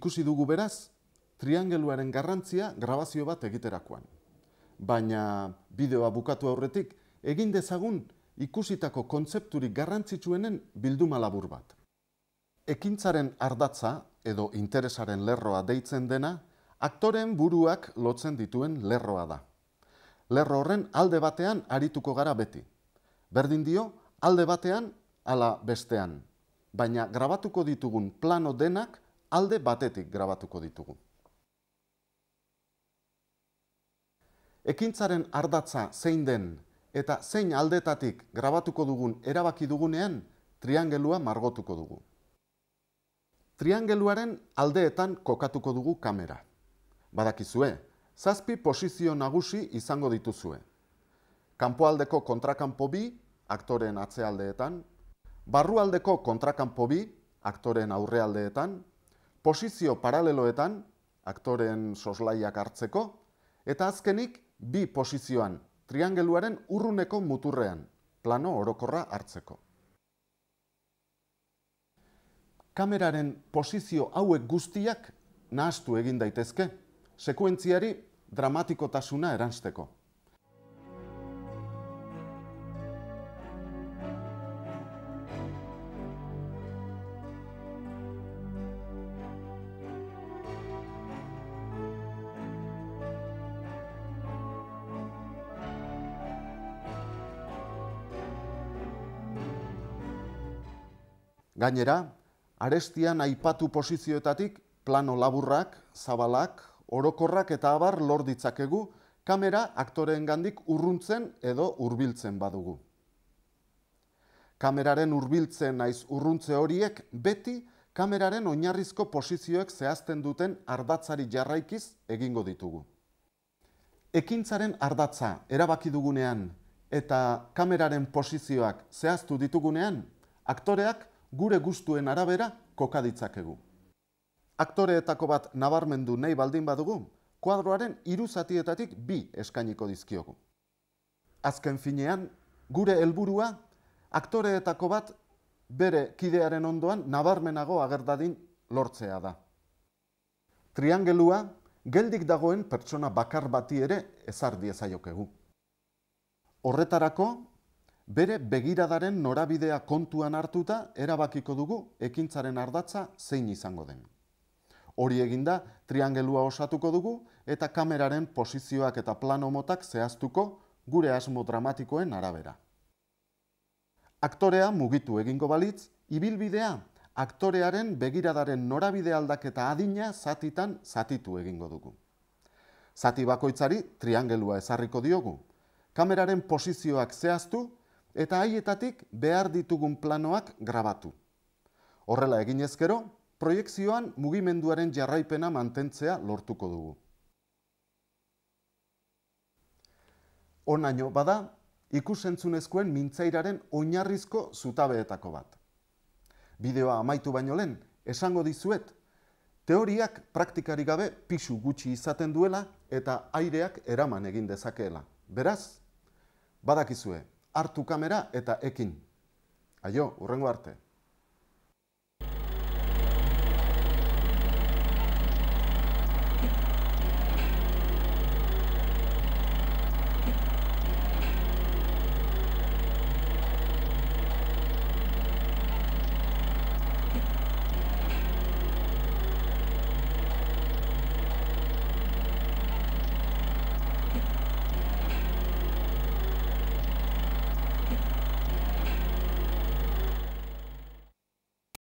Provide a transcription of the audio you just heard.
ikusi dugu beraz, triangeluaren garrantzia grabazio bat egiterakoan. Baina, bideoa bukatu aurretik, egin dezagun ikusitako kontzepturik garrantzitsuenen bilduma labur bat. Ekintzaren ardatza, edo interesaren lerroa deitzen dena, aktoren buruak lotzen dituen lerroa da. Lerro horren alde batean arituko gara beti. Berdin dio, alde batean, ala bestean. Baina grabatuko ditugun plano denak alde batetik grabatuko ditugu. Ekintzaren ardatza zein den eta zein aldetatik grabatuko dugun erabaki dugunean, triangelua margotuko dugu. Triangeluaren aldeetan kokatuko dugu kamera. Badakizue, zazpi posizio nagusi izango dituzue. Kanpoaldeko kontrakanpo bi, aktoren atzealdeetan, barrualdeko kontrakanpo bi, aktoren aurrealdeetan, Posizio paraleloetan aktoren soslaiak hartzeko eta azkenik bi posizioan triangeluaren urruneko muturrean plano orokorra hartzeko. Kameraren posizio hauek guztiak nahastu egin daitezke sekuentziari dramatikotasuna eransteko. Gainera, arestian aipatu posizioetatik plano laburrak, zabalak, orokorrak eta abar lor ditzakegu kamera aktoreen gandik urruntzen edo hurbiltzen badugu. Kameraren hurbiltzen naiz urruntze horiek beti kameraren oinarrizko posizioek zehazten duten ardatzari jarraikiz egingo ditugu. Ekintzaren ardatza erabaki dugunean eta kameraren posizioak zehaztu ditugunean, aktoreak gure gustuen arabera kokaditzakegu. Aktoreetako bat nabarmendu nahi baldin badugu, kuadroaren iruzatietatik bi eskainiko dizkiogu. Azken finean, gure helburua aktoreetako bat bere kidearen ondoan nabarmenago agerdadin lortzea da. Triangelua, geldik dagoen pertsona bakar bati ere ezar egu. Horretarako, Bere begiradaren norabidea kontuan hartuta erabakiko dugu ekintzaren ardatza zein izango den. Hori eginda, triangelua osatuko dugu eta kameraren posizioak eta plano motak zehaztuko gure asmo dramatikoen arabera. Aktorea mugitu egingo balitz, ibilbidea, aktorearen begiradaren norabide aldaketa adina zatitan zatitu egingo dugu. Zati bakoitzari triangelua ezarriko diogu. Kameraren posizioak zehaztu eta haietatik behar ditugun planoak grabatu. Horrela eginezkero, gero, proiekzioan mugimenduaren jarraipena mantentzea lortuko dugu. Onaino bada, ikusentzunezkoen mintzairaren oinarrizko zutabeetako bat. Bideoa amaitu baino lehen, esango dizuet, teoriak praktikari gabe pisu gutxi izaten duela eta aireak eraman egin dezakeela. Beraz, badakizue, hartu kamera eta ekin. Aio, urrengo arte.